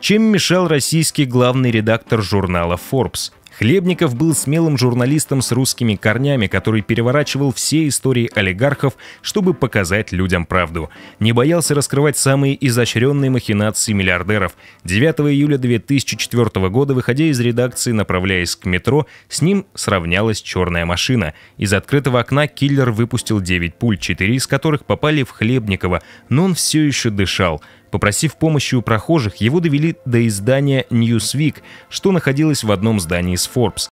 чем мешал российский главный редактор журнала Forbes. Хлебников был смелым журналистом с русскими корнями, который переворачивал все истории олигархов, чтобы показать людям правду. Не боялся раскрывать самые изощренные махинации миллиардеров. 9 июля 2004 года, выходя из редакции, направляясь к метро, с ним сравнялась черная машина. Из открытого окна киллер выпустил 9 пуль, 4 из которых попали в Хлебникова, но он все еще дышал – Попросив помощи у прохожих, его довели до издания Newsweek, что находилось в одном здании с Forbes.